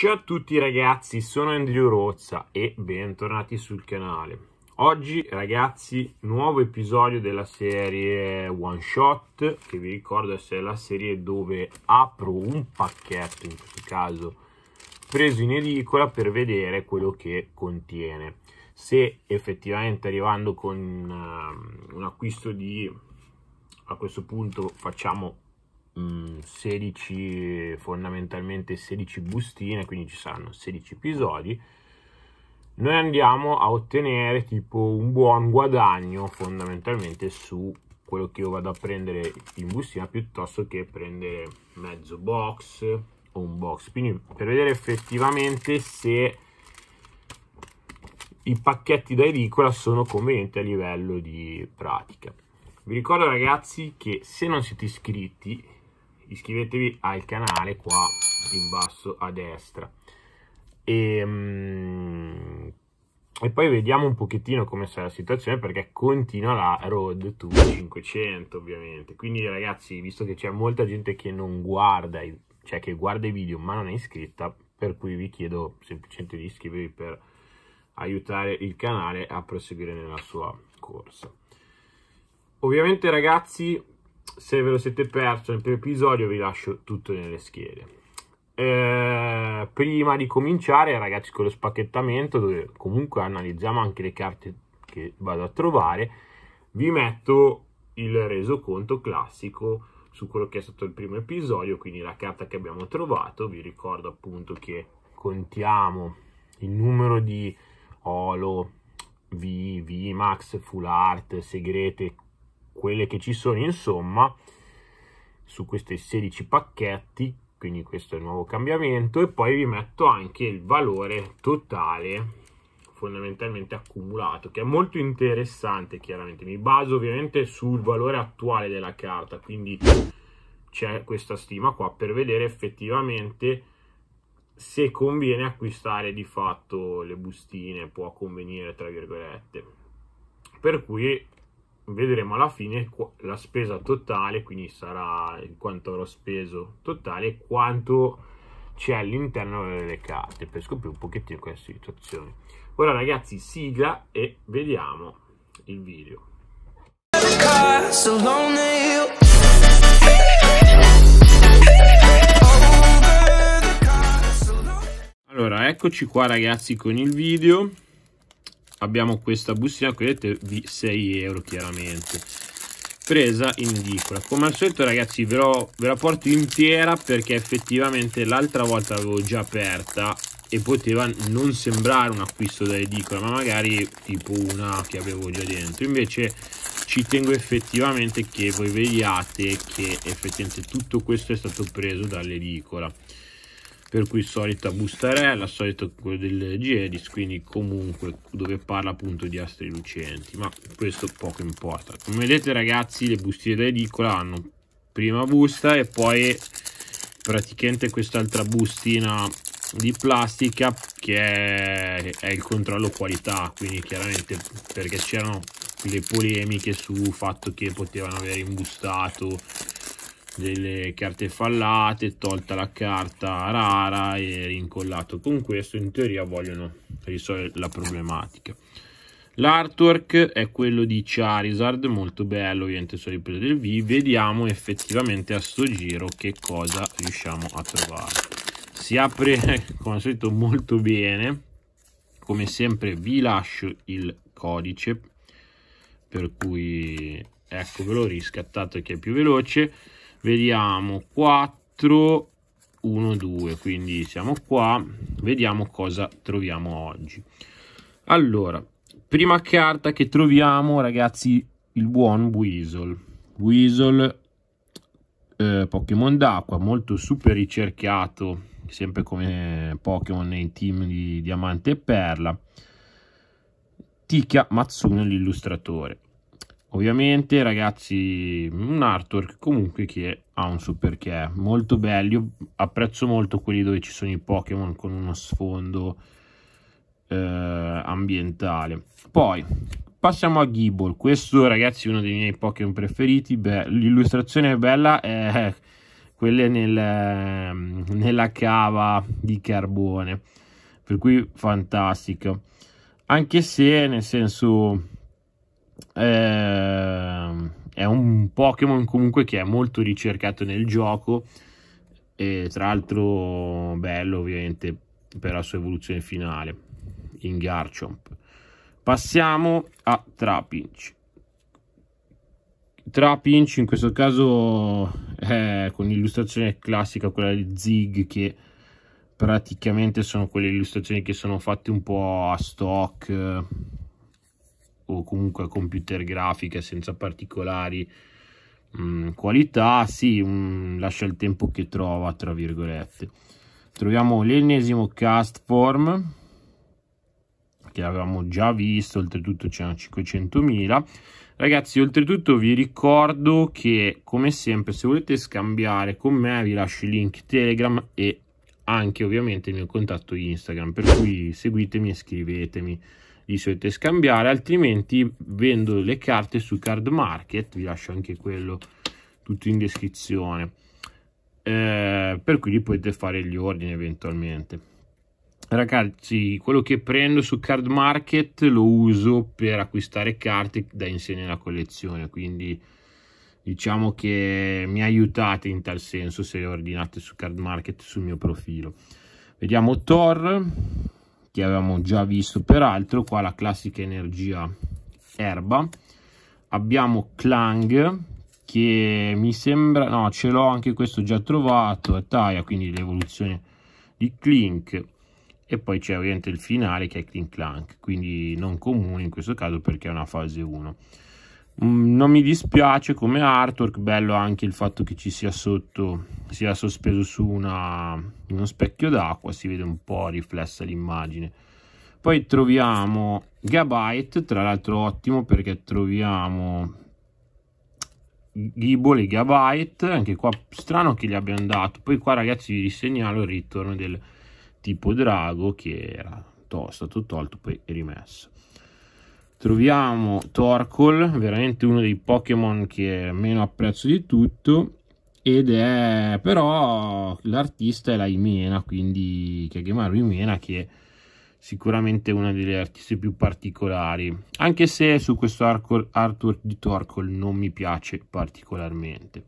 Ciao a tutti ragazzi, sono Andrew Rozza e bentornati sul canale. Oggi ragazzi, nuovo episodio della serie One Shot, che vi ricordo essere la serie dove apro un pacchetto, in questo caso preso in edicola, per vedere quello che contiene. Se effettivamente arrivando con uh, un acquisto di... a questo punto facciamo 16 mm, fondamentalmente 16 bustine quindi ci saranno 16 episodi noi andiamo a ottenere tipo un buon guadagno fondamentalmente su quello che io vado a prendere in bustina piuttosto che prendere mezzo box o un box quindi per vedere effettivamente se i pacchetti da edicola sono convenienti a livello di pratica vi ricordo ragazzi che se non siete iscritti iscrivetevi al canale qua in basso a destra. E, ehm, e poi vediamo un pochettino come sarà la situazione perché continua la Road to 500 ovviamente. Quindi ragazzi, visto che c'è molta gente che non guarda, cioè che guarda i video ma non è iscritta, per cui vi chiedo semplicemente di iscrivervi per aiutare il canale a proseguire nella sua corsa. Ovviamente ragazzi se ve lo siete perso nel primo episodio vi lascio tutto nelle schede. Eh, prima di cominciare ragazzi con lo spacchettamento dove comunque analizziamo anche le carte che vado a trovare vi metto il resoconto classico su quello che è stato il primo episodio quindi la carta che abbiamo trovato vi ricordo appunto che contiamo il numero di Olo, V, V, Max, Full Art, Segrete quelle che ci sono insomma su questi 16 pacchetti quindi questo è il nuovo cambiamento e poi vi metto anche il valore totale fondamentalmente accumulato che è molto interessante chiaramente mi baso ovviamente sul valore attuale della carta quindi c'è questa stima qua per vedere effettivamente se conviene acquistare di fatto le bustine può convenire tra virgolette per cui vedremo alla fine la spesa totale, quindi sarà quanto avrò speso totale e quanto c'è all'interno delle carte per scoprire un pochettino questa situazione. Ora ragazzi sigla e vediamo il video. Allora eccoci qua ragazzi con il video abbiamo questa bustina qui di 6 euro chiaramente presa in edicola come al solito ragazzi ve, ve la porto intera perché effettivamente l'altra volta l'avevo già aperta e poteva non sembrare un acquisto da edicola ma magari tipo una che avevo già dentro invece ci tengo effettivamente che voi vediate che effettivamente tutto questo è stato preso dall'edicola per cui solita bustarella, solito quello del Gedis, quindi comunque dove parla appunto di astri lucenti, ma questo poco importa. Come vedete ragazzi le bustine da edicola hanno prima busta e poi praticamente quest'altra bustina di plastica che è, è, il controllo qualità quindi chiaramente perché c'erano le polemiche sul fatto che potevano aver imbustato delle carte fallate, tolta la carta rara e rincollato con questo, in teoria vogliono risolvere la problematica. L'artwork è quello di Charizard, molto bello, ovviamente sono ripresa del V, vediamo effettivamente a sto giro che cosa riusciamo a trovare. Si apre come al solito molto bene, come sempre vi lascio il codice, per cui eccovelo riscattato che è più veloce vediamo 4 1 2 quindi siamo qua vediamo cosa troviamo oggi allora prima carta che troviamo ragazzi il buon weasel weasel eh, Pokémon d'acqua molto super ricercato sempre come Pokémon nei team di Diamante e Perla Ticchia Mazzone l'illustratore Ovviamente ragazzi un artwork comunque che ha un suo perché, molto bello, apprezzo molto quelli dove ci sono i Pokémon con uno sfondo eh, ambientale. Poi passiamo a Gibble, questo ragazzi è uno dei miei Pokémon preferiti, l'illustrazione è bella, è quella nel, nella cava di carbone, per cui fantastico Anche se nel senso eh, è un Pokémon comunque che è molto ricercato nel gioco e tra l'altro bello ovviamente per la sua evoluzione finale in Garchomp. Passiamo a Trapinch. Trapinch in questo caso è con l'illustrazione classica, quella di Zig, che praticamente sono quelle illustrazioni che sono fatte un po' a stock, o comunque computer grafiche senza particolari mh, mm, qualità, sì, mh, mm, lascia il tempo che trova, tra virgolette. Troviamo l'ennesimo cast form che avevamo già visto, oltretutto c'è una 500.000. Ragazzi, oltretutto vi ricordo che come sempre se volete scambiare con me vi lascio il link Telegram e anche ovviamente il mio contatto Instagram, per cui seguitemi e scrivetemi li dovete scambiare altrimenti vendo le carte su card market vi lascio anche quello tutto in descrizione eh, per cui li potete fare gli ordini eventualmente ragazzi quello che prendo su card market lo uso per acquistare carte da inserire nella collezione quindi diciamo che mi aiutate in tal senso se le ordinate su card market sul mio profilo vediamo Thor che avevamo già visto peraltro qua la classica energia erba abbiamo clang che mi sembra no ce l'ho anche questo già trovato a Taia quindi l'evoluzione di clink e poi c'è ovviamente il finale che è clink clank quindi non comune in questo caso perché è una fase 1 Mm, non mi dispiace come artwork, bello anche il fatto che ci sia sotto, sia sospeso su una, uno specchio d'acqua, si vede un po' riflessa l'immagine. Poi troviamo Gabite, tra l'altro ottimo perché troviamo Gibble e Gabite, anche qua strano che gli abbiano dato. Poi qua ragazzi vi segnalo il ritorno del tipo drago che era stato tolto poi rimesso. Troviamo Torkoal, veramente uno dei Pokémon che meno apprezzo di tutto, ed è però l'artista è la Imena, quindi Kagemaru Imena che è sicuramente una delle artiste più particolari, anche se su questo artwork di Torkoal non mi piace particolarmente.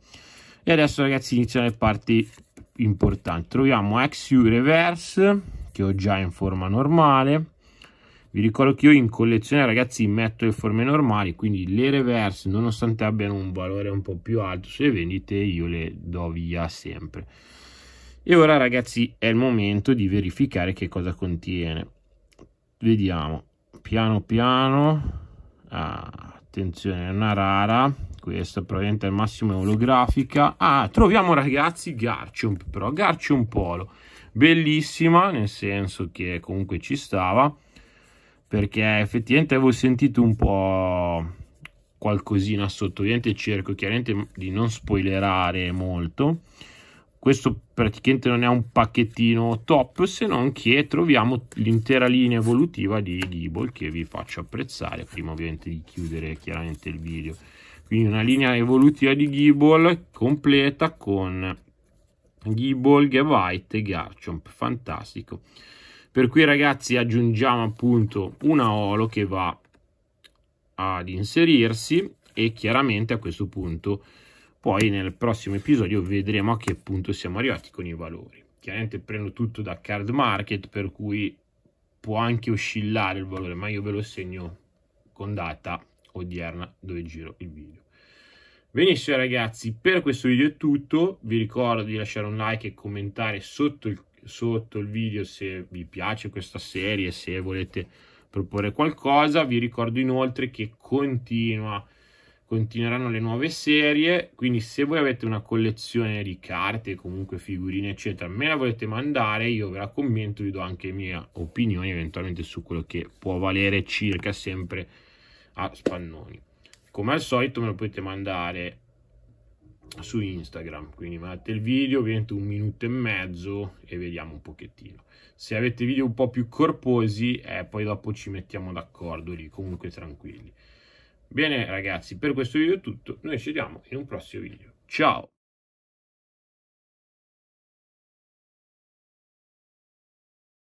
E adesso ragazzi iniziano le parti importanti, troviamo Exu Reverse che ho già in forma normale, vi ricordo che io in collezione ragazzi metto le forme normali quindi le reverse nonostante abbiano un valore un po' più alto sulle vendite io le do via sempre e ora ragazzi è il momento di verificare che cosa contiene vediamo piano piano ah, attenzione è una rara questa probabilmente al massimo è olografica ah troviamo ragazzi Garchomp però Garchomp Polo bellissima nel senso che comunque ci stava perché effettivamente avevo sentito un po' qualcosina sotto, ovviamente cerco chiaramente di non spoilerare molto, questo praticamente non è un pacchettino top se non che troviamo l'intera linea evolutiva di Dibble che vi faccio apprezzare prima ovviamente di chiudere chiaramente il video quindi una linea evolutiva di Gibble completa con Gibble, Gavite e Garchomp fantastico per cui ragazzi aggiungiamo appunto una olo che va ad inserirsi e chiaramente a questo punto poi nel prossimo episodio vedremo a che punto siamo arrivati con i valori chiaramente prendo tutto da card market per cui può anche oscillare il valore ma io ve lo segno con data odierna dove giro il video benissimo ragazzi per questo video è tutto vi ricordo di lasciare un like e commentare sotto il sotto il video se vi piace questa serie, se volete proporre qualcosa. Vi ricordo inoltre che continua, continueranno le nuove serie, quindi se voi avete una collezione di carte, comunque figurine, eccetera, me la volete mandare, io ve la commento, vi do anche le mie opinioni eventualmente su quello che può valere circa sempre a Spannoni. Come al solito me lo potete mandare su Instagram. Quindi mandate il video, ovviamente un minuto e mezzo e vediamo un pochettino. Se avete video un po' più corposi, eh, poi dopo ci mettiamo d'accordo lì, comunque tranquilli. Bene ragazzi, per questo video è tutto, noi ci vediamo in un prossimo video. Ciao!